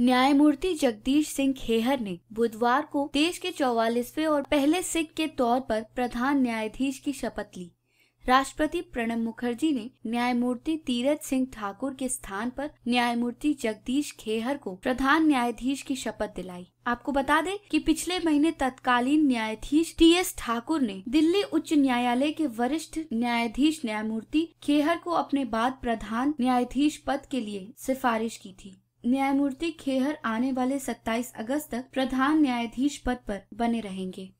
न्यायमूर्ति जगदीश सिंह खेहर ने बुधवार को देश के चौवालीसवे और पहले सिख के तौर पर प्रधान न्यायाधीश की शपथ ली राष्ट्रपति प्रणब मुखर्जी ने न्यायमूर्ति तीरथ सिंह ठाकुर के स्थान पर न्यायमूर्ति जगदीश खेहर को प्रधान न्यायाधीश की शपथ दिलाई आपको बता दें कि पिछले महीने तत्कालीन न्यायाधीश टी एस ठाकुर ने दिल्ली उच्च न्यायालय के वरिष्ठ न्यायाधीश न्यायमूर्ति खेहर को अपने बाद प्रधान न्यायाधीश पद के लिए सिफारिश की थी न्यायमूर्ति खेहर आने वाले 27 अगस्त तक प्रधान न्यायाधीश पद पर बने रहेंगे